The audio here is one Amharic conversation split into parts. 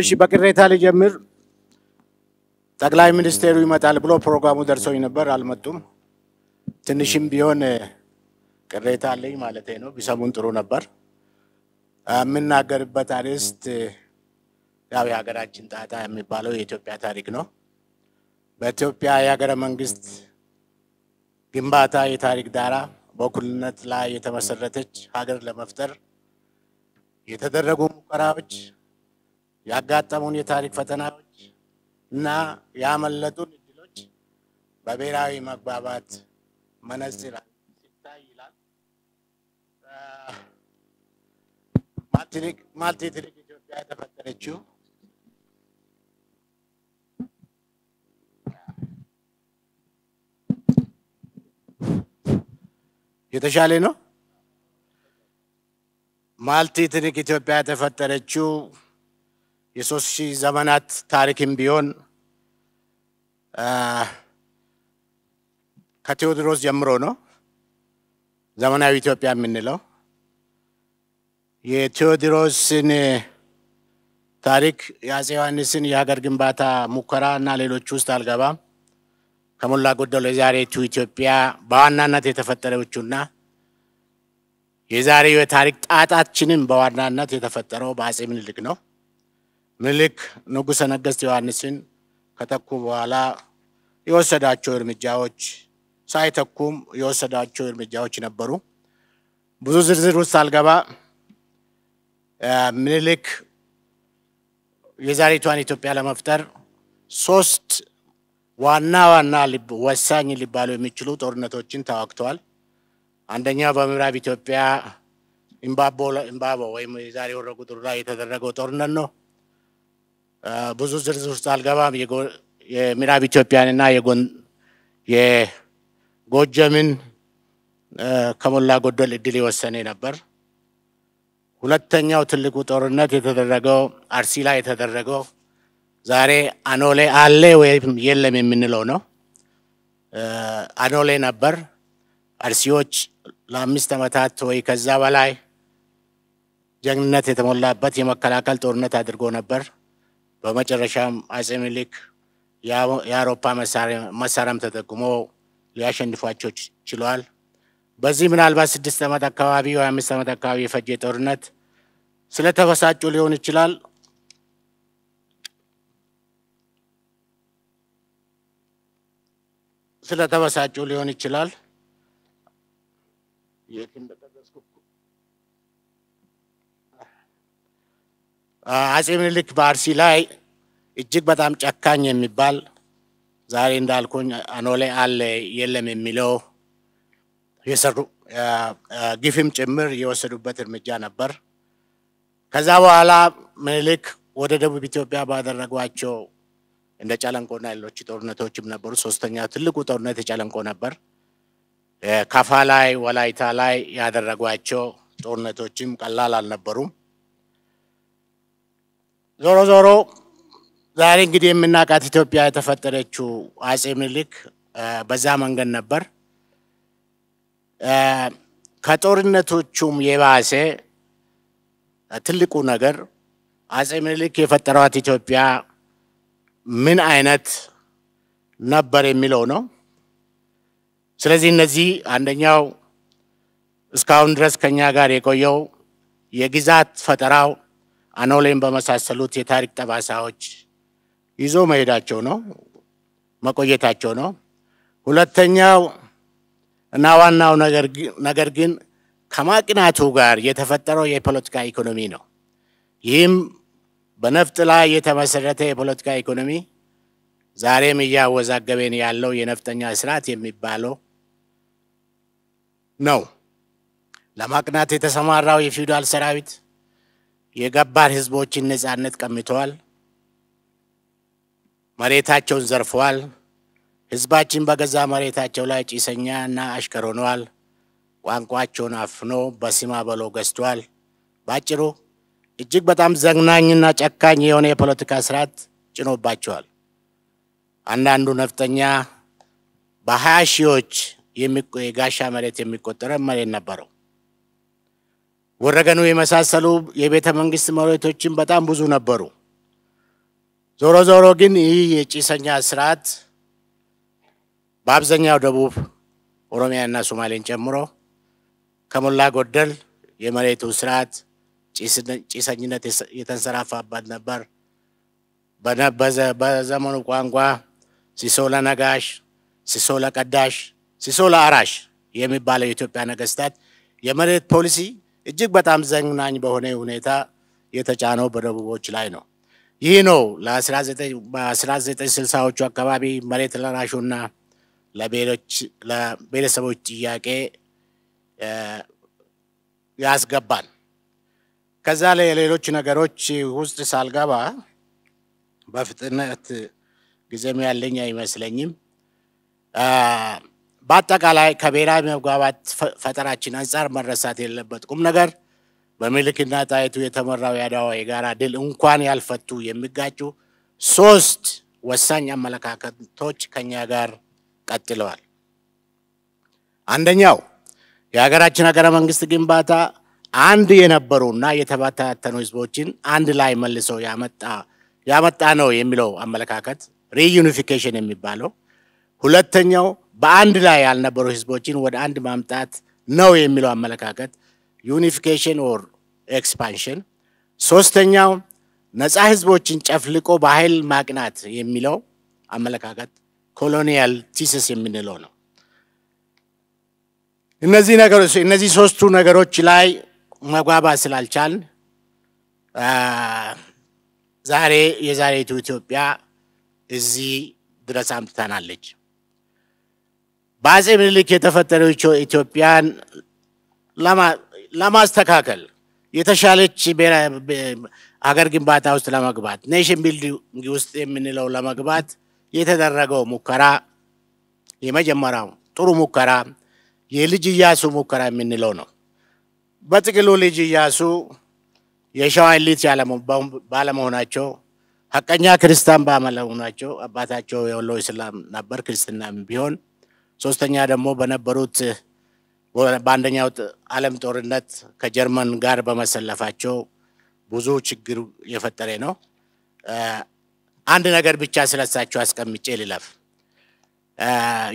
እሺ በቅሬታ ልጀምር። ጠቅላይ ሚኒስቴሩ ይመጣል ብሎ ፕሮግራሙ ደርሶኝ ነበር፣ አልመጡም። ትንሽም ቢሆን ቅሬታ አለኝ ማለት ነው። ቢሰሙን ጥሩ ነበር። የምናገርበት አርዕስት ያው የሀገራችን ጣጣ የሚባለው የኢትዮጵያ ታሪክ ነው። በኢትዮጵያ የሀገረ መንግስት ግንባታ የታሪክ ዳራ በእኩልነት ላይ የተመሰረተች ሀገር ለመፍጠር የተደረጉ ሙከራዎች ያጋጠሙን የታሪክ ፈተናዎች እና ያመለጡን እድሎች በብሔራዊ መግባባት መነጽር ሲታይ ይላል ማልቲ ትሪክ ኢትዮጵያ የተፈጠረችው የተሻለ ነው። ማልቲ ትሪክ ኢትዮጵያ የተፈጠረችው የሶስት ሺህ ዘመናት ታሪክም ቢሆን ከቴዎድሮስ ጀምሮ ነው ዘመናዊ ኢትዮጵያ የምንለው። የቴዎድሮስን ታሪክ የአፄ ዮሐንስን የሀገር ግንባታ ሙከራ እና ሌሎች ውስጥ አልገባም። ከሞላ ጎደል የዛሬቱ ኢትዮጵያ በዋናነት የተፈጠረችውና የዛሬው የታሪክ ጣጣችንም በዋናነት የተፈጠረው በአፄ ምኒልክ ነው። ምኒልክ ንጉሠ ነገሥት ዮሐንስን ከተኩ በኋላ የወሰዳቸው እርምጃዎች ሳይተኩም የወሰዳቸው እርምጃዎች ነበሩ። ብዙ ዝርዝር ውስጥ አልገባ። ምኒልክ የዛሬቷን ኢትዮጵያ ለመፍጠር ሶስት ዋና ዋና ወሳኝ ሊባሉ የሚችሉ ጦርነቶችን ተዋግተዋል። አንደኛው በምዕራብ ኢትዮጵያ ኢምባቦ ወይም የዛሬ ወረቁ ላይ የተደረገው ጦርነት ነው። ብዙ ዝርዝር ውስጥ አልገባም። የምዕራብ ኢትዮጵያንና የጎጀምን ከሞላ ጎደል እድል የወሰነ ነበር። ሁለተኛው ትልቁ ጦርነት የተደረገው አርሲ ላይ የተደረገው ዛሬ አኖሌ አለ ወይም የለም የምንለው ነው። አኖሌ ነበር። አርሲዎች ለአምስት ዓመታት ወይ ከዛ በላይ ጀግንነት የተሞላበት የመከላከል ጦርነት አድርጎ ነበር። በመጨረሻም አጼ ምኒልክ የአውሮፓ መሳሪያም ተጠቅሞ ሊያሸንፏቸው ችለዋል። በዚህ ምናልባት ስድስት ዓመት አካባቢ ወይ አምስት ዓመት አካባቢ የፈጀ ጦርነት ስለተበሳጩ ሊሆን ይችላል። ስለተበሳጩ ሊሆን ይችላል። አጼ ምኒልክ በአርሲ ላይ እጅግ በጣም ጨካኝ የሚባል ዛሬ እንዳልኩኝ አኖሌ አለ የለም የሚለው የሰሩ ግፍም ጭምር የወሰዱበት እርምጃ ነበር። ከዛ በኋላ ምኒልክ ወደ ደቡብ ኢትዮጵያ ባደረጓቸው እንደ ጨለንቆና ሌሎች ጦርነቶችም ነበሩ። ሶስተኛ ትልቁ ጦርነት የጨለንቆ ነበር። ካፋ ላይ፣ ወላይታ ላይ ያደረጓቸው ጦርነቶችም ቀላል አልነበሩም። ዞሮ ዞሮ ዛሬ እንግዲህ የምናውቃት ኢትዮጵያ የተፈጠረችው አጼ ምኒልክ በዛ መንገድ ነበር። ከጦርነቶቹም የባሰ ትልቁ ነገር አጼ ምኒልክ የፈጠሯት ኢትዮጵያ ምን አይነት ነበር የሚለው ነው። ስለዚህ እነዚህ አንደኛው እስካሁን ድረስ ከኛ ጋር የቆየው የግዛት ፈጠራው አኖሌን በመሳሰሉት የታሪክ ጠባሳዎች ይዞ መሄዳቸው ነው፣ መቆየታቸው ነው። ሁለተኛው እና ዋናው ነገር ግን ከማቅናቱ ጋር የተፈጠረው የፖለቲካ ኢኮኖሚ ነው። ይህም በነፍጥ ላይ የተመሰረተ የፖለቲካ ኢኮኖሚ ዛሬም እያወዛገበን ያለው የነፍጠኛ ስርዓት የሚባለው ነው። ለማቅናት የተሰማራው የፊውዳል ሰራዊት የገባር ህዝቦችን ነጻነት ቀምተዋል። መሬታቸውን ዘርፈዋል። ህዝባችን በገዛ መሬታቸው ላይ ጭሰኛ እና አሽከር ሆነዋል። ቋንቋቸውን አፍኖ በሲማ በሎ ገዝተዋል። ባጭሩ እጅግ በጣም ዘግናኝና ጨካኝ የሆነ የፖለቲካ ስርዓት ጭኖባቸዋል። አንዳንዱ ነፍጠኛ በሀያ ሺዎች የጋሻ መሬት የሚቆጠረ መሬት ነበረው። ወረገኑ የመሳሰሉ የቤተ መንግስት መሬቶችን በጣም ብዙ ነበሩ። ዞሮ ዞሮ ግን ይህ የጭሰኛ ስርዓት በአብዛኛው ደቡብ ኦሮሚያና ሶማሌን ጨምሮ ከሞላ ጎደል የመሬቱ ስርዓት ጭሰኝነት የተንሰራፋበት ነበር። በዘመኑ ቋንቋ ሲሶ ለነጋሽ፣ ሲሶ ለቀዳሽ፣ ሲሶ ለአራሽ የሚባለው የኢትዮጵያ ነገስታት የመሬት ፖሊሲ እጅግ በጣም ዘግናኝ በሆነ ሁኔታ የተጫነው በደቡቦች ላይ ነው። ይህ ነው በ1960ዎቹ አካባቢ መሬት ለራሹና ለብሔረሰቦች ጥያቄ ያስገባን። ከዛ ላይ የሌሎች ነገሮች ውስጥ ሳልገባ በፍጥነት ጊዜም ያለኝ አይመስለኝም። በአጠቃላይ ከብሔራዊ መግባባት ፈጠራችን አንጻር መረሳት የሌለበት ቁም ነገር በምኒልክና ጣይቱ የተመራው የአድዋ የጋራ ድል እንኳን ያልፈቱ የሚጋጩ ሶስት ወሳኝ አመለካከቶች ከኛ ጋር ቀጥለዋል። አንደኛው የሀገራችን ሀገረ መንግስት ግንባታ አንድ የነበሩና የተበታተኑ ህዝቦችን አንድ ላይ መልሶ ያመጣ ነው የሚለው አመለካከት ሪዩኒፊኬሽን የሚባለው። ሁለተኛው በአንድ ላይ ያልነበሩ ህዝቦችን ወደ አንድ ማምጣት ነው የሚለው አመለካከት ዩኒፊኬሽን ኦር ኤክስፓንሽን፣ ሶስተኛው ነፃ ህዝቦችን ጨፍልቆ በኃይል ማቅናት የሚለው አመለካከት ኮሎኒያል ቲስስ የምንለው ነው። እነዚህ ነገሮች እነዚህ ሶስቱ ነገሮች ላይ መግባባት ስላልቻል ዛሬ የዛሬቱ ኢትዮጵያ እዚህ ድረስ አምጥተናለች። በአጼ ምኒልክ የተፈጠረው ኢትዮጵያን ለማስተካከል የተሻለች አገር ግንባታ ውስጥ ለመግባት ኔሽን ቢልዲንግ ውስጥ የምንለው ለመግባት የተደረገው ሙከራ የመጀመሪያው ጥሩ ሙከራ የልጅ እያሱ ሙከራ የምንለው ነው። በጥቅሉ ልጅ እያሱ የሸዋ ኤሊት ባለመሆናቸው ሀቀኛ ክርስቲያን ባለመሆናቸው አባታቸው የወሎ እስላም ነበር ክርስትናም ቢሆን ሶስተኛ ደግሞ በነበሩት በአንደኛው ዓለም ጦርነት ከጀርመን ጋር በመሰለፋቸው ብዙ ችግር የፈጠረ ነው። አንድ ነገር ብቻ ስለሳቸው አስቀምጬ ልለፍ።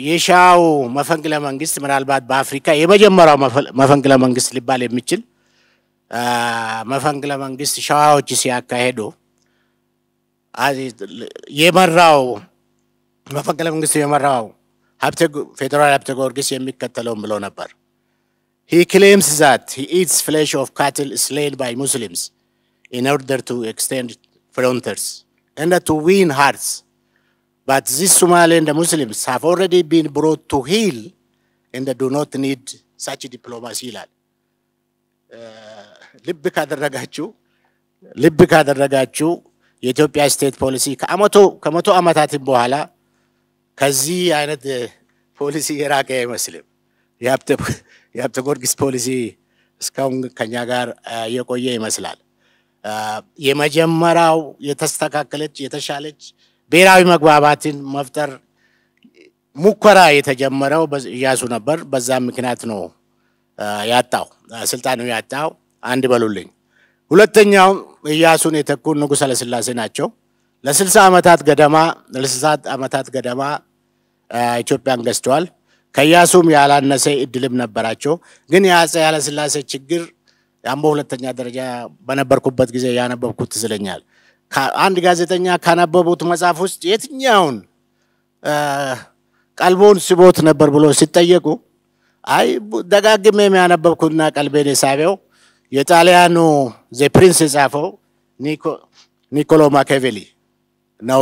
የሻው መፈንቅለ መንግስት ምናልባት በአፍሪካ የመጀመሪያው መፈንቅለ መንግስት ሊባል የሚችል መፈንቅለ መንግስት ሸዋዎች ሲያካሄዱ የመራው መፈንቅለ መንግስት የመራው ፌዴራል ሀብተ ጊዮርጊስ የሚከተለውን ብሎ ነበር። ሂ ክሌምስ ዛት ሂ ኢትስ ፍሌሽ ኦፍ ካትል ስሌድ ባይ ሙስሊምስ ኢን ኦርደር ቱ ኤክስቴንድ ፍሮንተርስ and to win hearts. But these Somalian the Muslims have already been brought to heel and they do not need such diplomacy ይላል። ልብ ካደረጋችሁ ልብ ካደረጋችሁ የኢትዮጵያ ስቴት ፖሊሲ ከመቶ ዓመታትም በኋላ ከዚህ አይነት ፖሊሲ የራቀ አይመስልም። የሀብተ ጊዮርጊስ ፖሊሲ እስካሁን ከኛ ጋር የቆየ ይመስላል። የመጀመሪያው የተስተካከለች የተሻለች ብሔራዊ መግባባትን መፍጠር ሙከራ የተጀመረው እያሱ ነበር። በዛ ምክንያት ነው ያጣው ስልጣኑ ያጣው። አንድ በሉልኝ። ሁለተኛው እያሱን የተኩን ንጉሠ ሥላሴ ናቸው። ለስልሳ 60 ዓመታት ገደማ ለስልሳ 60 ዓመታት ገደማ ኢትዮጵያን ገዝተዋል። ከኢያሱም ያላነሰ እድልም ነበራቸው። ግን የአፄ ኃይለሥላሴ ችግር የአምቦ ሁለተኛ ደረጃ በነበርኩበት ጊዜ ያነበብኩት ይመስለኛል። አንድ ጋዜጠኛ ካነበቡት መጽሐፍ ውስጥ የትኛውን ቀልቦን ስቦት ነበር ብሎ ሲጠየቁ አይ ደጋግሜ የሚያነበብኩትና ቀልቤን የሳቢው የጣሊያኑ ዘ ፕሪንስ የጻፈው ኒኮሎ ማኬቬሊ ነው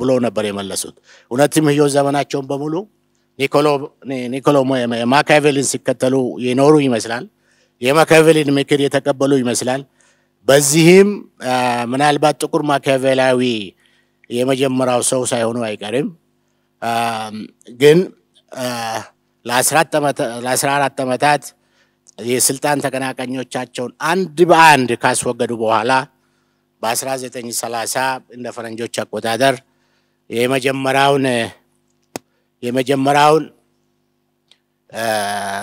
ብሎ ነበር የመለሱት። እውነትም ህይወት ዘመናቸውን በሙሉ ኒኮሎ ማኪያቬሊን ሲከተሉ የኖሩ ይመስላል። የማኪያቬሊን ምክር የተቀበሉ ይመስላል። በዚህም ምናልባት ጥቁር ማካቬላዊ የመጀመሪያው ሰው ሳይሆኑ አይቀርም። ግን ለአስራ አራት ዓመታት የስልጣን ተቀናቃኞቻቸውን አንድ በአንድ ካስወገዱ በኋላ በ1930 እንደ ፈረንጆች አቆጣጠር የመጀመሪያውን የመጀመሪያውን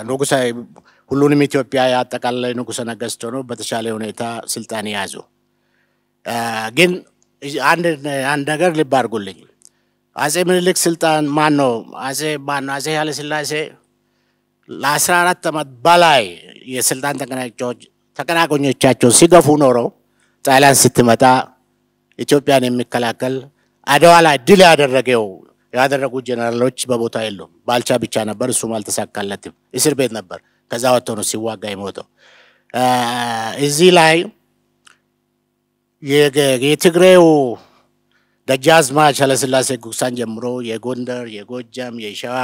ንጉሰ ሁሉንም ኢትዮጵያ ያጠቃላይ ንጉሰ ነገስት ሆኖ በተሻለ ሁኔታ ስልጣን የያዙ ግን አንድ ነገር ልብ አድርጉልኝ። አጼ ምኒልክ ስልጣን ማን ነው? አጼ ማን ነው? አጼ ኃይለ ሥላሴ ለአስራ አራት ዓመት በላይ የስልጣን ተቀናቃኞቻቸውን ሲገፉ ኖረው ጣሊያን ስትመጣ ኢትዮጵያን የሚከላከል አድዋ ላይ ድል ያደረገው ያደረጉ ጀነራሎች በቦታ የሉም። ባልቻ ብቻ ነበር፣ እሱም አልተሳካለትም። እስር ቤት ነበር። ከዛ ወጥቶ ነው ሲዋጋ የሞተው። እዚህ ላይ የትግሬው ደጃዝማች ኃይለሥላሴ ጉግሳን ጀምሮ የጎንደር፣ የጎጃም፣ የሸዋ፣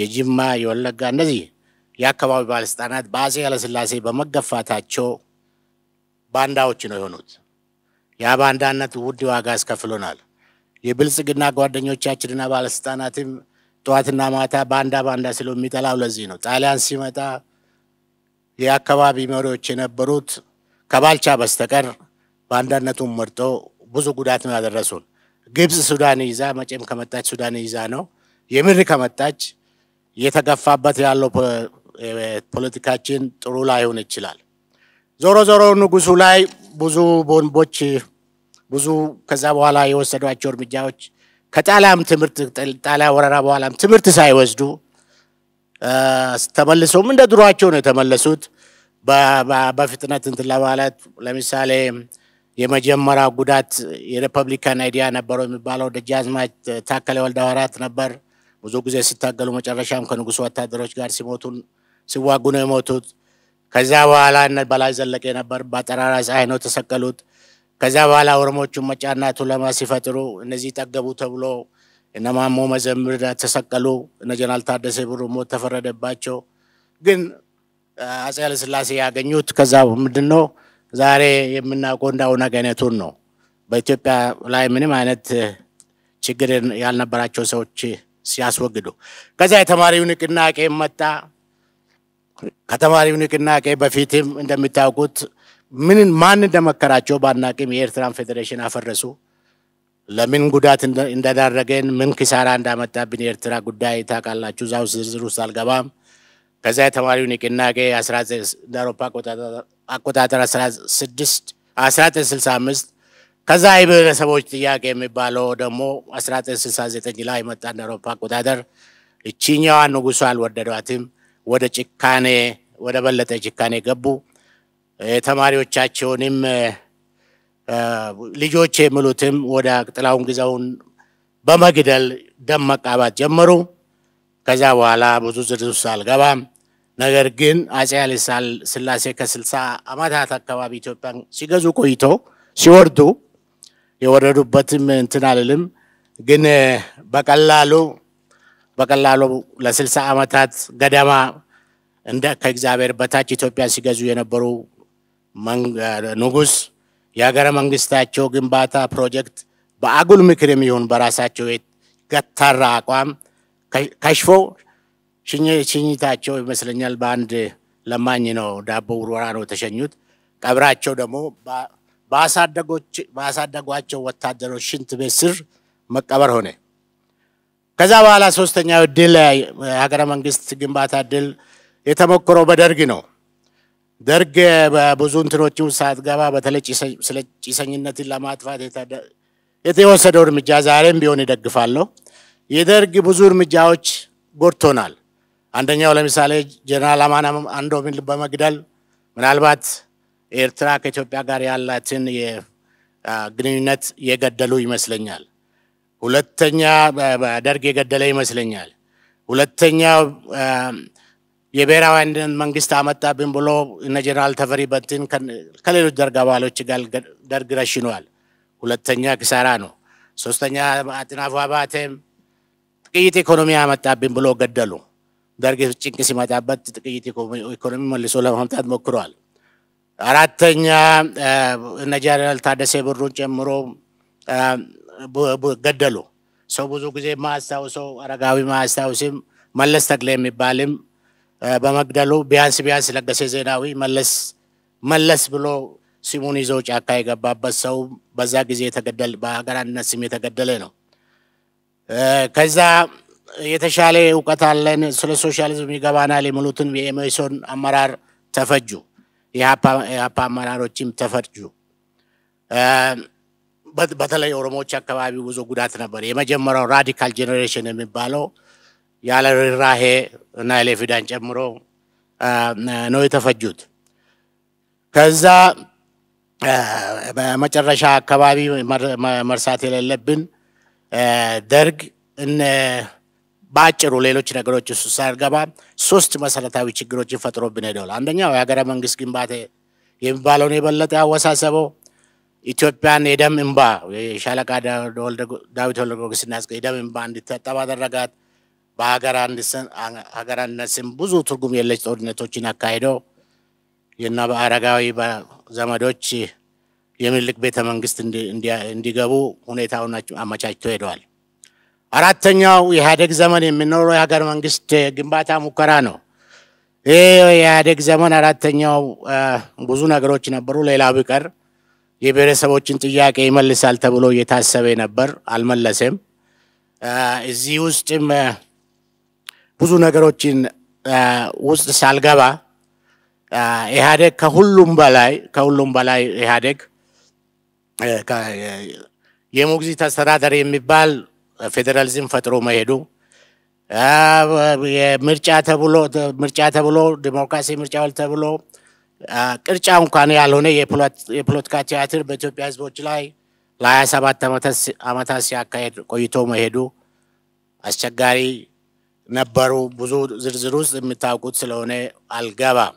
የጅማ፣ የወለጋ እነዚህ የአካባቢ ባለስልጣናት በአፄ ኃይለሥላሴ በመገፋታቸው ባንዳዎች ነው የሆኑት። ያ ባንዳነት ውድ ዋጋ አስከፍሎናል። የብልጽግና ጓደኞቻችንና ባለስልጣናትም ጠዋትና ማታ ባንዳ ባንዳ ሲሉ የሚጠላው ለዚህ ነው። ጣሊያን ሲመጣ የአካባቢ መሪዎች የነበሩት ከባልቻ በስተቀር ባንዳነቱን መርጦ ብዙ ጉዳት ነው ያደረሱን። ግብፅ ሱዳን ይዛ መቼም ከመጣች ሱዳን ይዛ ነው የምር ከመጣች የተገፋበት ያለው ፖለቲካችን ጥሩ ላይሆን ይችላል። ዞሮ ዞሮ ንጉሱ ላይ ብዙ ቦንቦች ብዙ ከዛ በኋላ የወሰዷቸው እርምጃዎች ከጣሊያም ትምህርት ጣሊያ ወረራ በኋላም ትምህርት ሳይወስዱ ተመልሰውም እንደ ድሯቸው ነው የተመለሱት። በፍጥነት እንትን ለማለት ለምሳሌ የመጀመሪያ ጉዳት የሪፐብሊካን አይዲያ ነበረው የሚባለው ደጃዝማች ታከለ ወልደ ነበር። ብዙ ጊዜ ሲታገሉ መጨረሻም ከንጉሱ ወታደሮች ጋር ሲሞቱን ሲዋጉ ነው የሞቱት። ከዚያ በኋላ በላይ ዘለቀ ነበር። በጠራራ ፀሐይ ነው ተሰቀሉት። ከዚያ በኋላ ኦሮሞቹን መጫና ቱለማ ሲፈጥሩ እነዚህ ጠገቡ ተብሎ እነ ማሞ መዘምር ተሰቀሉ። እነ ጀነራል ታደሰ ብሩ ሞት ተፈረደባቸው። ግን አፄ ኃይለሥላሴ ያገኙት ከዛ ምንድን ነው ዛሬ የምናውቀው እንዳሁን አገነቱን ነው። በኢትዮጵያ ላይ ምንም አይነት ችግር ያልነበራቸው ሰዎች ሲያስወግዱ ከዚያ የተማሪው ንቅናቄ መጣ። ከተማ ንቅናቄ በፊትም እንደሚታወቁት ምን ማን እንደመከራቸው ባናቅም የኤርትራን ፌዴሬሽን አፈረሱ። ለምን ጉዳት እንደዳረገን ምን ኪሳራ እንዳመጣብን የኤርትራ ጉዳይ ታውቃላችሁ። እዛው ዝርዝር ውስጥ አልገባም። ከዛ የተማሪው ንቅናቄ እንደ አውሮፓ አቆጣጠር 1965 ከዛ የብሔረሰቦች ጥያቄ የሚባለው ደግሞ 1969 ላይ መጣ እንደ አውሮፓ አቆጣጠር። እቺኛዋ ንጉሱ አልወደዷትም። ወደ ጭካኔ ወደ በለጠ ጭካኔ ገቡ። የተማሪዎቻቸውንም ልጆች የሚሉትም ወደ ጥላውን ግዛውን በመግደል ደም መቃባት ጀመሩ። ከዛ በኋላ ብዙ ዝርዝር ውስጥ አልገባም። ነገር ግን አፄ ኃይለ ሥላሴ ከስልሳ ዓመታት አካባቢ ኢትዮጵያን ሲገዙ ቆይቶ ሲወርዱ የወረዱበትም እንትን አልልም፣ ግን በቀላሉ በቀላሉ ለስልሳ ዓመታት ገደማ እንደ ከእግዚአብሔር በታች ኢትዮጵያ ሲገዙ የነበሩ ንጉስ የሀገረ መንግስታቸው ግንባታ ፕሮጀክት በአጉል ምክር ይሁን በራሳቸው የገታራ አቋም ከሽፎ ሽኝታቸው ይመስለኛል በአንድ ለማኝ ነው ዳቦ ውርወራ ነው የተሸኙት። ቀብራቸው ደግሞ በአሳደጓቸው ወታደሮች ሽንት ቤት ስር መቀበር ሆነ። ከዛ በኋላ ሶስተኛው ድል ሀገረ መንግስት ግንባታ ድል የተሞክሮ በደርግ ነው። ደርግ በብዙ እንትኖች ውስጥ ሳትገባ በተለይ ስለ ጭሰኝነትን ለማጥፋት የተወሰደው እርምጃ ዛሬም ቢሆን ይደግፋለሁ። የደርግ ብዙ እርምጃዎች ጎድቶናል። አንደኛው ለምሳሌ ጀነራል አማና አንዶምን በመግደል ምናልባት ኤርትራ ከኢትዮጵያ ጋር ያላትን ግንኙነት የገደሉ ይመስለኛል። ሁለተኛ ደርግ የገደለ ይመስለኛል። ሁለተኛ የብሔራዊ አንድነት መንግስት አመጣብን ብሎ እነ ጀነራል ተፈሪ በንቲን ከሌሎች ደርግ አባሎች ጋር ደርግ ረሽኗል። ሁለተኛ ኪሳራ ነው። ሶስተኛ አጥናፉ አባቴም ጥቂት ኢኮኖሚ አመጣብን ብሎ ገደሉ። ደርግ ጭንቅ ሲመጣበት ጥቂት ኢኮኖሚ መልሶ ለማምጣት ሞክሯል። አራተኛ እነ ጀነራል ታደሰ ብሩን ጨምሮ ገደሉ። ሰው ብዙ ጊዜ ማስታውሰው አረጋዊ ማስታውስ መለስ ተክለ የሚባልም በመግደሉ ቢያንስ ቢያንስ ለገሰ ዜናዊ መለስ መለስ ብሎ ስሙን ይዞ ጫካ የገባበት ሰው በዛ ጊዜ የተገደል በሀገር አንድነት ስም የተገደለ ነው። ከዛ የተሻለ እውቀት አለን ስለ ሶሻሊዝም ይገባናል የሚሉትን የኤሜሶን አመራር ተፈጁ፣ የሀፓ አመራሮችም ተፈጁ። በተለይ ኦሮሞዎች አካባቢ ብዙ ጉዳት ነበር። የመጀመሪያው ራዲካል ጄኔሬሽን የሚባለው ያለ ርህራሄ እና ሌፊዳን ጨምሮ ነው የተፈጁት። ከዛ በመጨረሻ አካባቢ መርሳት የሌለብን ደርግ እነ በአጭሩ ሌሎች ነገሮች እሱ ሳያርገባ ሶስት መሰረታዊ ችግሮችን ፈጥሮብን ሄደዋል። አንደኛው የሀገረ መንግስት ግንባታ የሚባለውን የበለጠ ያወሳሰበው ኢትዮጵያን የደም እንባ የሻለቃ ዳዊት ወልደጊዮርጊስና የደም እንባ እንዲታጠብ አደረጋት። በሀገር ስም ብዙ ትርጉም የለች ጦርነቶችን አካሂደው የና በአረጋዊ ዘመዶች የሚኒልክ ቤተ መንግስት እንዲገቡ ሁኔታውን አመቻችቶ ሄደዋል። አራተኛው የኢህአዴግ ዘመን የሚኖረው የሀገር መንግስት ግንባታ ሙከራ ነው። ይህ የኢህአዴግ ዘመን አራተኛው ብዙ ነገሮች ነበሩ። ሌላው ቢቀር የብሔረሰቦችን ጥያቄ ይመልሳል ተብሎ እየታሰበ ነበር፣ አልመለሰም። እዚህ ውስጥም ብዙ ነገሮችን ውስጥ ሳልገባ ኢህአዴግ ከሁሉም በላይ ከሁሉም በላይ ኢህአዴግ የሞግዚት አስተዳደር የሚባል ፌዴራሊዝም ፈጥሮ መሄዱ ተብሎ ምርጫ ተብሎ ዲሞክራሲ ምርጫ ተብሎ ቅርጫ እንኳን ያልሆነ የፖለቲካ ቲያትር በኢትዮጵያ ህዝቦች ላይ ለሀያ ሰባት ዓመታት ሲያካሄድ ቆይቶ መሄዱ አስቸጋሪ ነበሩ። ብዙ ዝርዝር ውስጥ የምታውቁት ስለሆነ አልገባም።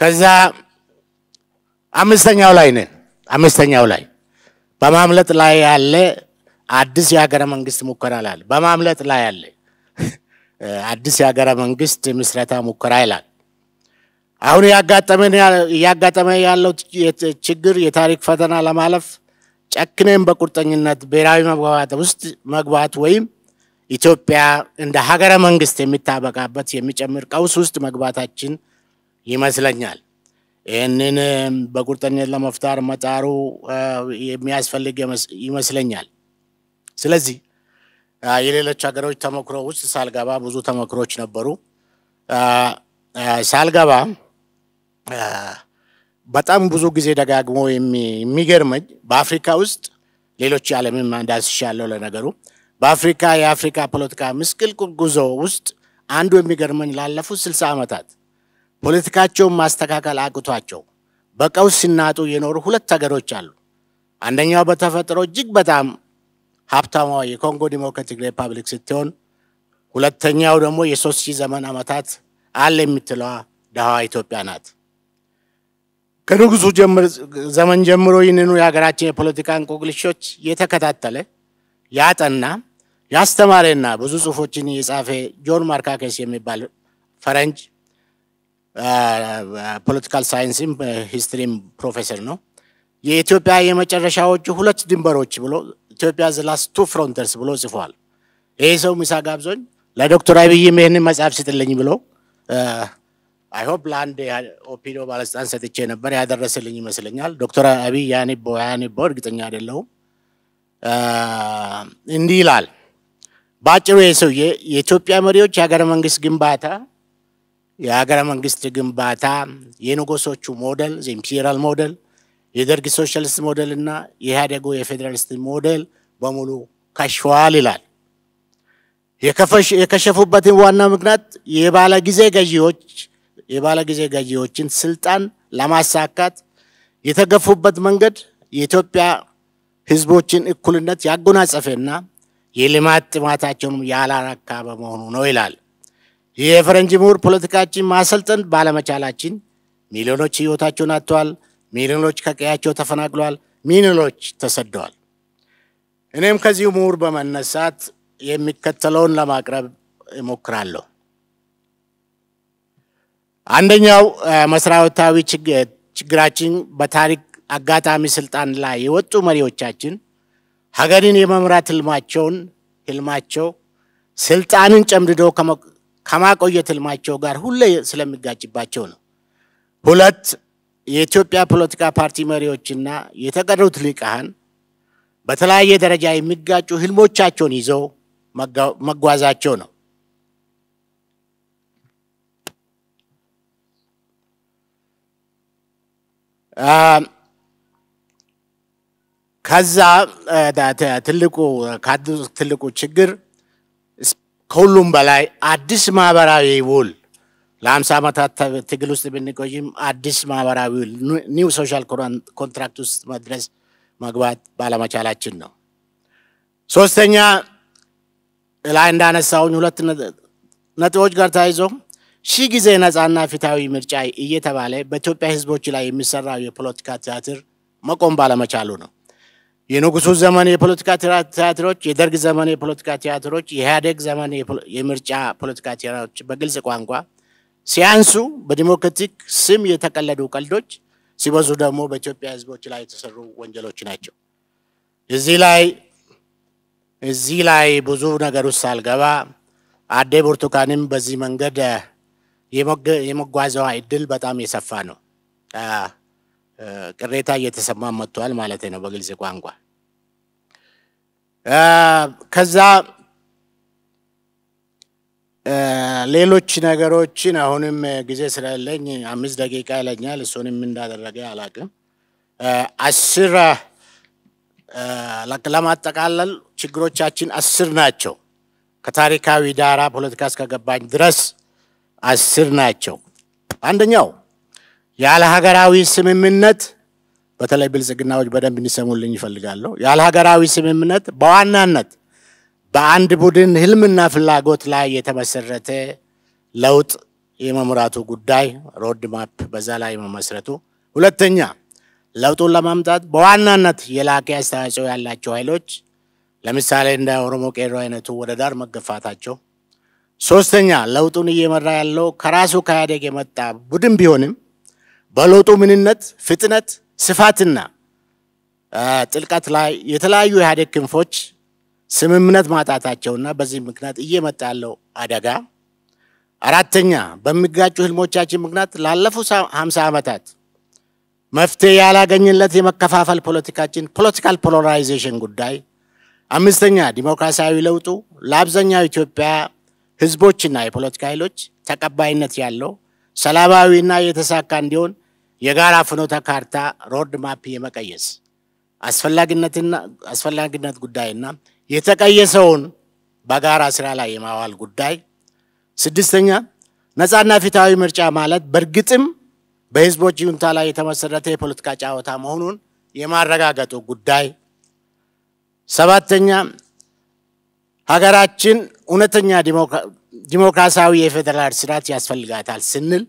ከዛ አምስተኛው ላይ ነን። አምስተኛው ላይ በማምለጥ ላይ ያለ አዲስ የሀገረ መንግስት ሙከራ ይላል። በማምለጥ ላይ ያለ አዲስ የሀገረ መንግስት ምስረታ ሙከራ ይላል። አሁን እያጋጠመ ያለው ችግር የታሪክ ፈተና ለማለፍ ጨክነን በቁርጠኝነት ብሔራዊ መግባባት ውስጥ መግባት ወይም ኢትዮጵያ እንደ ሀገረ መንግስት የሚታበቃበት የሚጨምር ቀውስ ውስጥ መግባታችን ይመስለኛል። ይህንን በቁርጠኝነት ለመፍታር መጣሩ የሚያስፈልግ ይመስለኛል። ስለዚህ የሌሎች ሀገሮች ተሞክሮ ውስጥ ሳልገባ ብዙ ተሞክሮች ነበሩ። ሳልገባ በጣም ብዙ ጊዜ ደጋግሞ የሚገርመኝ በአፍሪካ ውስጥ ሌሎች ዓለምም እንዳስሻለው ለነገሩ በአፍሪካ የአፍሪካ ፖለቲካ ምስቅልቅል ጉዞ ውስጥ አንዱ የሚገርመኝ ላለፉት ስልሳ ዓመታት ፖለቲካቸውን ማስተካከል አቅቷቸው በቀውስ ሲናጡ የኖሩ ሁለት ሀገሮች አሉ። አንደኛው በተፈጥሮ እጅግ በጣም ሀብታማ የኮንጎ ዲሞክራቲክ ሪፐብሊክ ስትሆን ሁለተኛው ደግሞ የሶስት ሺህ ዘመን ዓመታት አለ የምትለዋ ደሃዋ ኢትዮጵያ ናት። ከንጉሱ ዘመን ጀምሮ ይህንኑ የሀገራችን የፖለቲካ እንቆቅልሾች የተከታተለ ያጠና ያስተማረና ብዙ ጽሁፎችን የጻፈ ጆን ማርካከስ የሚባል ፈረንጅ ፖለቲካል ሳይንስም ሂስትሪም ፕሮፌሰር ነው። የኢትዮጵያ የመጨረሻዎቹ ሁለት ድንበሮች ብሎ ኢትዮጵያ ዝላስ ቱ ፍሮንተርስ ብሎ ጽፏል። ይሄ ሰው ምሳ ጋብዞኝ ለዶክተር አብይም ይህንን መጽሐፍ ስጥልኝ ብሎ አይሆፕ ለአንድ ኦፒዶ ባለስልጣን ሰጥቼ ነበር ያደረስልኝ ይመስለኛል። ዶክተር አብይ ያኔቦ ያኔቦ እርግጠኛ አይደለሁም። እንዲህ ይላል በአጭሩ የሰውዬ የኢትዮጵያ መሪዎች የሀገረ መንግስት ግንባታ የሀገረ መንግስት ግንባታ የንጉሶቹ ሞዴል ኢምፔሪያል ሞዴል የደርግ ሶሻሊስት ሞዴል እና የኢህአዴጉ የፌዴራሊስት ሞዴል በሙሉ ከሽፈዋል ይላል። የከሸፉበትን ዋና ምክንያት የባለ ጊዜ ገዢዎች የባለጊዜ ገዢዎችን ስልጣን ለማሳካት የተገፉበት መንገድ የኢትዮጵያ ህዝቦችን እኩልነት ያጎናጸፈና የልማት ጥማታቸውንም ያላረካ በመሆኑ ነው ይላል። የፈረንጅ ምሁር ፖለቲካችን ማሰልጠን ባለመቻላችን ሚሊዮኖች ህይወታቸውን አጥተዋል። ሚሊዮኖች ከቀያቸው ተፈናቅለዋል። ሚሊዮኖች ተሰደዋል። እኔም ከዚሁ ምሁር በመነሳት የሚከተለውን ለማቅረብ እሞክራለሁ። አንደኛው መሰረታዊ ችግራችን በታሪክ አጋጣሚ ስልጣን ላይ የወጡ መሪዎቻችን ሀገርን የመምራት ህልማቸውን ህልማቸው ስልጣንን ጨምድዶ ከማቆየት ህልማቸው ጋር ሁሌ ስለሚጋጭባቸው ነው። ሁለት የኢትዮጵያ ፖለቲካ ፓርቲ መሪዎችና የተቀሩት ሊቃህን በተለያየ ደረጃ የሚጋጩ ህልሞቻቸውን ይዘው መጓዛቸው ነው። ከዛ ትልቁ ትልቁ ችግር ከሁሉም በላይ አዲስ ማህበራዊ ውል ለአምሳ ዓመታት ትግል ውስጥ ብንቆይም አዲስ ማህበራዊ ውል ኒው ሶሻል ኮንትራክት ውስጥ መድረስ መግባት ባለመቻላችን ነው። ሶስተኛ ላይ እንዳነሳውኝ ሁለት ነጥቦች ጋር ተያይዞም ሺህ ጊዜ ነፃና ፍትሐዊ ምርጫ እየተባለ በኢትዮጵያ ሕዝቦች ላይ የሚሰራው የፖለቲካ ቲያትር መቆም ባለመቻሉ ነው። የንጉሱ ዘመን የፖለቲካ ቲያትሮች፣ የደርግ ዘመን የፖለቲካ ቲያትሮች፣ የኢህአዴግ ዘመን የምርጫ ፖለቲካ ቲያትሮች በግልጽ ቋንቋ ሲያንሱ በዲሞክራቲክ ስም የተቀለዱ ቀልዶች፣ ሲበዙ ደግሞ በኢትዮጵያ ሕዝቦች ላይ የተሰሩ ወንጀሎች ናቸው። እዚህ ላይ እዚህ ላይ ብዙ ነገር ውስጥ ሳልገባ አዴ ብርቱካንም በዚህ መንገድ የመጓዘዋ እድል በጣም የሰፋ ነው። ቅሬታ እየተሰማ መጥቷል ማለት ነው በግልጽ ቋንቋ። ከዛ ሌሎች ነገሮችን አሁንም ጊዜ ስለሌለኝ አምስት ደቂቃ ይለኛል። እሱንም እንዳደረገ አላቅም። አስር ለማጠቃለል ችግሮቻችን አስር ናቸው። ከታሪካዊ ዳራ ፖለቲካ እስከገባኝ ድረስ አስር ናቸው። አንደኛው ያለ ሀገራዊ ስምምነት በተለይ ብልጽግናዎች በደንብ እንዲሰሙልኝ ይፈልጋለሁ። ያለ ሀገራዊ ስምምነት በዋናነት በአንድ ቡድን ህልምና ፍላጎት ላይ የተመሰረተ ለውጥ የመምራቱ ጉዳይ ሮድ ማፕ በዛ ላይ መመስረቱ። ሁለተኛ ለውጡን ለማምጣት በዋናነት የላቀ አስተዋጽኦ ያላቸው ኃይሎች ለምሳሌ እንደ ኦሮሞ ቄሮ አይነቱ ወደ ዳር መገፋታቸው ሶስተኛ ለውጡን እየመራ ያለው ከራሱ ከኢህአዴግ የመጣ ቡድን ቢሆንም በለውጡ ምንነት፣ ፍጥነት፣ ስፋትና ጥልቀት ላይ የተለያዩ ኢህአዴግ ክንፎች ስምምነት ማጣታቸውና በዚህ ምክንያት እየመጣ ያለው አደጋ፣ አራተኛ በሚጋጩ ህልሞቻችን ምክንያት ላለፉት ሀምሳ ዓመታት መፍትሄ ያላገኝለት የመከፋፈል ፖለቲካችን ፖለቲካል ፖላራይዜሽን ጉዳይ፣ አምስተኛ ዲሞክራሲያዊ ለውጡ ለአብዛኛው ኢትዮጵያ ህዝቦችና የፖለቲካ ኃይሎች ተቀባይነት ያለው ሰላማዊና የተሳካ እንዲሆን የጋራ ፍኖተ ካርታ ሮድ ማፕ የመቀየስ አስፈላጊነት ጉዳይና የተቀየሰውን በጋራ ስራ ላይ የማዋል ጉዳይ። ስድስተኛ ነፃና ፊታዊ ምርጫ ማለት በእርግጥም በህዝቦች ይሁንታ ላይ የተመሰረተ የፖለቲካ ጨዋታ መሆኑን የማረጋገጡ ጉዳይ። ሰባተኛ ሀገራችን እውነተኛ ዲሞክራሲያዊ የፌዴራል ስርዓት ያስፈልጋታል ስንል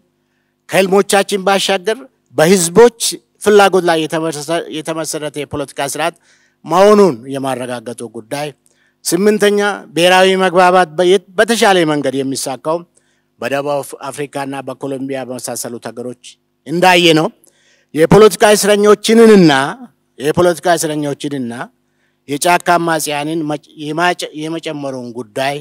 ከህልሞቻችን ባሻገር በህዝቦች ፍላጎት ላይ የተመሰረተ የፖለቲካ ስርዓት መሆኑን የማረጋገጡ ጉዳይ። ስምንተኛ ብሔራዊ መግባባት በተሻለ መንገድ የሚሳካው በደቡብ አፍሪካና በኮሎምቢያ በመሳሰሉት ሀገሮች እንዳየ ነው የፖለቲካ እስረኞችንና የፖለቲካ እስረኞችንና የጫካ አማጽያንን የመጨመሩን ጉዳይ፣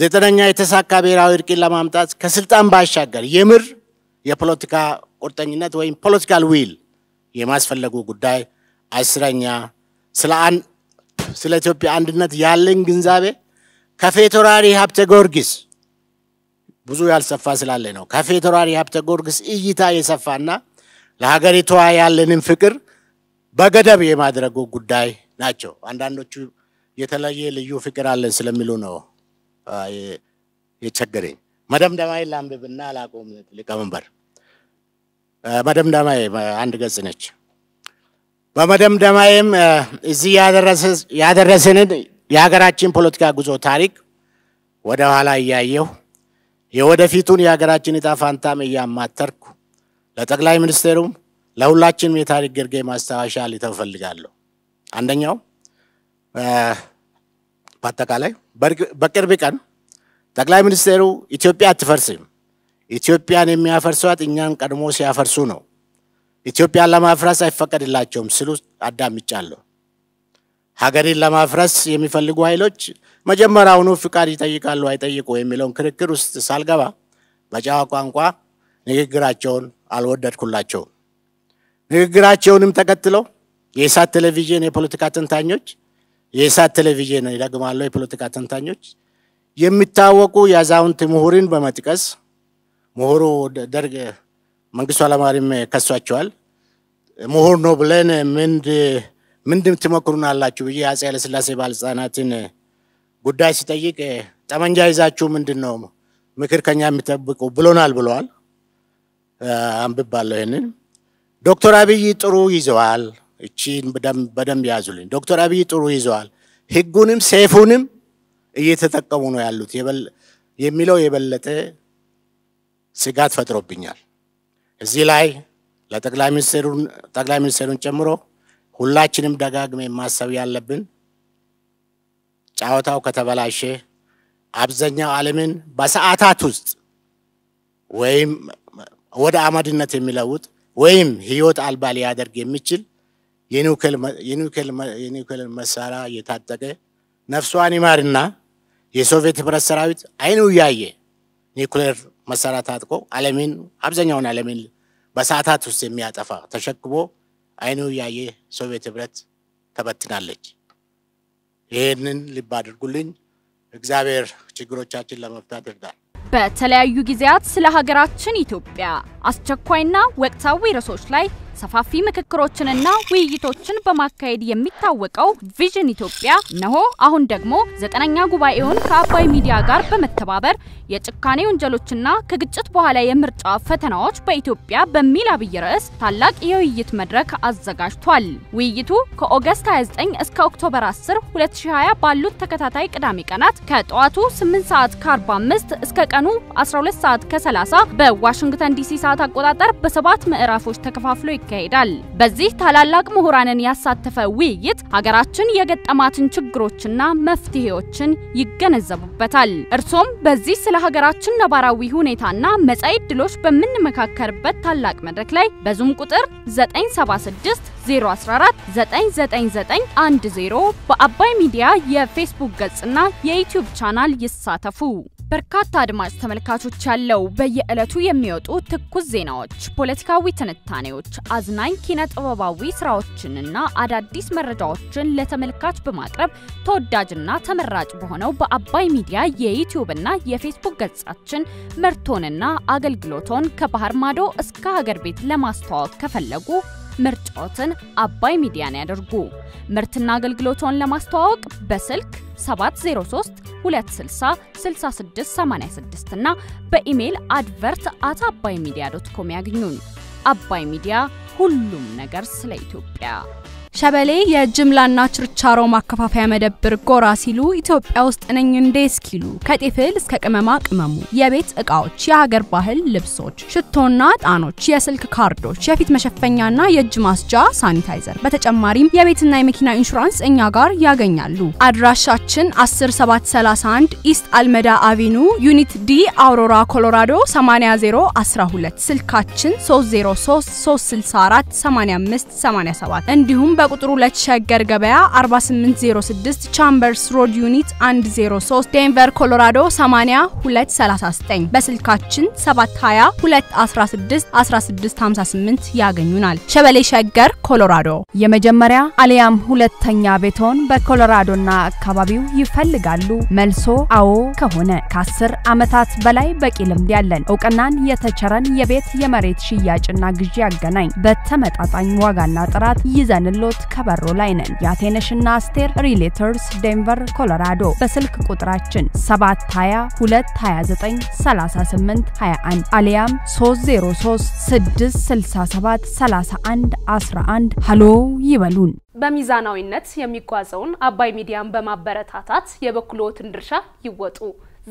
ዘጠነኛ የተሳካ ብሔራዊ እርቅን ለማምጣት ከስልጣን ባሻገር የምር የፖለቲካ ቁርጠኝነት ወይም ፖለቲካል ዊል የማስፈለጉ ጉዳይ፣ አስረኛ ስለ ኢትዮጵያ አንድነት ያለኝ ግንዛቤ ከፌቶራሪ ሀብተ ጊዮርጊስ ብዙ ያልሰፋ ስላለ ነው። ከፌቶራሪ ሀብተ ጊዮርጊስ እይታ የሰፋና ለሀገሪቷ ያለንን ፍቅር በገደብ የማድረጉ ጉዳይ ናቸው። አንዳንዶቹ የተለየ ልዩ ፍቅር አለን ስለሚሉ ነው የቸገረኝ። መደምደማዬ ላንብብና ላቆም። ሊቀመንበር መደምደማዬ አንድ ገጽ ነች። በመደምደማዬም እዚህ ያደረስንን የሀገራችን ፖለቲካ ጉዞ ታሪክ ወደ ኋላ እያየሁ የወደፊቱን የሀገራችን እጣ ፋንታም እያማተርኩ ለጠቅላይ ሚኒስትሩም ለሁላችንም የታሪክ ግርጌ ማስታወሻ ልተው እፈልጋለሁ። አንደኛው በአጠቃላይ በቅርብ ቀን ጠቅላይ ሚኒስትሩ ኢትዮጵያ አትፈርስም፣ ኢትዮጵያን የሚያፈርሷት እኛን ቀድሞ ሲያፈርሱ ነው፣ ኢትዮጵያን ለማፍረስ አይፈቀድላቸውም ሲሉ አዳምጫለሁ። ሀገርን ለማፍረስ የሚፈልጉ ኃይሎች መጀመሪያውኑ ፍቃድ ይጠይቃሉ አይጠይቁ የሚለውን ክርክር ውስጥ ሳልገባ በጨዋ ቋንቋ ንግግራቸውን አልወደድኩላቸውም። ንግግራቸውንም ተከትለው የእሳት ቴሌቪዥን የፖለቲካ ተንታኞች የእሳት ቴሌቪዥን ይደግማለሁ የፖለቲካ ተንታኞች የሚታወቁ የአዛውንት ምሁርን በመጥቀስ ምሁሩ ደርግ መንግስቱ አለማሪም ከሷቸዋል። ምሁር ነው ብለን ምንድም ትመክሩን አላችሁ ብዬ አፄ ኃይለሥላሴ ባለስልጣናትን ጉዳይ ሲጠይቅ ጠመንጃ ይዛችሁ ምንድን ነው ምክር ከኛ የሚጠብቁ ብሎናል ብለዋል። አንብባለሁ። ይህንን ዶክተር አብይ ጥሩ ይዘዋል። እቺን በደንብ ያዙልኝ። ዶክተር አብይ ጥሩ ይዘዋል። ህጉንም ሴፉንም እየተጠቀሙ ነው ያሉት የሚለው የበለጠ ስጋት ፈጥሮብኛል። እዚህ ላይ ለጠቅላይ ሚኒስትሩን ጠቅላይ ሚኒስትሩን ጨምሮ ሁላችንም ደጋግሜ ማሰብ ያለብን ጨዋታው ከተበላሸ አብዛኛው ዓለምን በሰዓታት ውስጥ ወይም ወደ አመድነት የሚለውጥ ወይም ህይወት አልባ ሊያደርግ የሚችል የኒውክሌር መሳሪያ የታጠቀ ነፍሷን ይማርና የሶቪየት ህብረት ሰራዊት አይኑ እያየ ኒውክሌር መሳሪያ ታጥቆ ዓለምን አብዛኛውን ዓለምን በሰዓታት ውስጥ የሚያጠፋ ተሸክቦ አይኑ እያየ ሶቪየት ህብረት ተበትናለች። ይህንን ልብ አድርጉልኝ። እግዚአብሔር ችግሮቻችን ለመፍታት ይርዳል። በተለያዩ ጊዜያት ስለ ሀገራችን ኢትዮጵያ አስቸኳይና ወቅታዊ ርዕሶች ላይ ሰፋፊ ምክክሮችንና ውይይቶችን በማካሄድ የሚታወቀው ቪዥን ኢትዮጵያ ነሆ አሁን ደግሞ ዘጠነኛ ጉባኤውን ከአባይ ሚዲያ ጋር በመተባበር የጭካኔ ወንጀሎችና ከግጭት በኋላ የምርጫ ፈተናዎች በኢትዮጵያ በሚል አብይ ርዕስ ታላቅ የውይይት መድረክ አዘጋጅቷል። ውይይቱ ከኦገስት 29 እስከ ኦክቶበር 10 2020 ባሉት ተከታታይ ቅዳሜ ቀናት ከጠዋቱ 8 ሰዓት ከ45 እስከ ቀኑ 12 ሰዓት ከ30 በዋሽንግተን ዲሲ ሰዓት አቆጣጠር በሰባት ምዕራፎች ተከፋፍሎ ይካሄዳል። በዚህ ታላላቅ ምሁራንን ያሳተፈ ውይይት ሀገራችን የገጠማትን ችግሮችና መፍትሄዎችን ይገነዘቡበታል። እርሶም በዚህ ስለ ሀገራችን ነባራዊ ሁኔታና መጻኢ ዕድሎች በምንመካከርበት ታላቅ መድረክ ላይ በዙም ቁጥር 976 014 99910 በአባይ ሚዲያ የፌስቡክ ገጽና የዩቲዩብ ቻናል ይሳተፉ። በርካታ አድማጭ ተመልካቾች ያለው በየዕለቱ የሚወጡ ትኩስ ዜናዎች፣ ፖለቲካዊ ትንታኔዎች፣ አዝናኝ ኪነ ጥበባዊ ስራዎችንና አዳዲስ መረጃዎችን ለተመልካች በማቅረብ ተወዳጅና ተመራጭ በሆነው በአባይ ሚዲያ የዩቲዩብና የፌስቡክ ገጻችን ምርቶንና አገልግሎቶን ከባህር ማዶ እስከ ሀገር ቤት ለማስተዋወቅ ከፈለጉ ምርጫዎትን አባይ ሚዲያን ያደርጉ። ምርትና አገልግሎቶን ለማስተዋወቅ በስልክ 703 260 6686 እና በኢሜይል አድቨርት አት አባይ ሚዲያ ዶት ኮም ያግኙን። አባይ ሚዲያ ሁሉም ነገር ስለ ኢትዮጵያ ሸበሌ የጅምላና ችርቻሮ ማከፋፈያ መደብር ጎራ ሲሉ ኢትዮጵያ ውስጥ ነኝ እንዴ እስኪሉ ከጤፍል እስከ ቅመማ ቅመሙ፣ የቤት እቃዎች፣ የሀገር ባህል ልብሶች፣ ሽቶና ጣኖች፣ የስልክ ካርዶች፣ የፊት መሸፈኛና የእጅ ማስጃ ሳኒታይዘር፣ በተጨማሪም የቤትና የመኪና ኢንሹራንስ እኛ ጋር ያገኛሉ። አድራሻችን 10731 ኢስት አልመዳ አቬኑ ዩኒት ዲ አውሮራ ኮሎራዶ 80012 ስልካችን 3033648587 እንዲሁም በ ቁጥሩ ለተሸገር ገበያ 4806 ቻምበርስ ሮድ ዩኒት 103 ዴንቨር ኮሎራዶ 8239 በስልካችን 722161658 ያገኙናል። ሸበሌ ሸገር ኮሎራዶ የመጀመሪያ አሊያም ሁለተኛ ቤቶን በኮሎራዶና አካባቢው ይፈልጋሉ? መልሶ አዎ ከሆነ ከ10 ዓመታት በላይ በቂ ልምድ ያለን እውቅናን የተቸረን የቤት የመሬት ሽያጭና ግዢ ያገናኝ በተመጣጣኝ ዋጋና ጥራት ይዘንሎት ሪዞርት ከበሩ ላይ ነን። የአቴነሽና አስቴር ሪሌተርስ ዴንቨር ኮሎራዶ። በስልክ ቁጥራችን 720 አሊያም 3036673111 ሀሎ ይበሉን። በሚዛናዊነት የሚጓዘውን አባይ ሚዲያን በማበረታታት የበኩሎትን ድርሻ ይወጡ።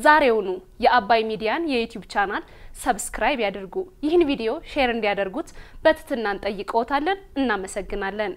ዛሬውኑ የአባይ ሚዲያን የዩቲዩብ ቻናል ሰብስክራይብ ያድርጉ። ይህን ቪዲዮ ሼር እንዲያደርጉት በትህትና እንጠይቅዎታለን። እናመሰግናለን።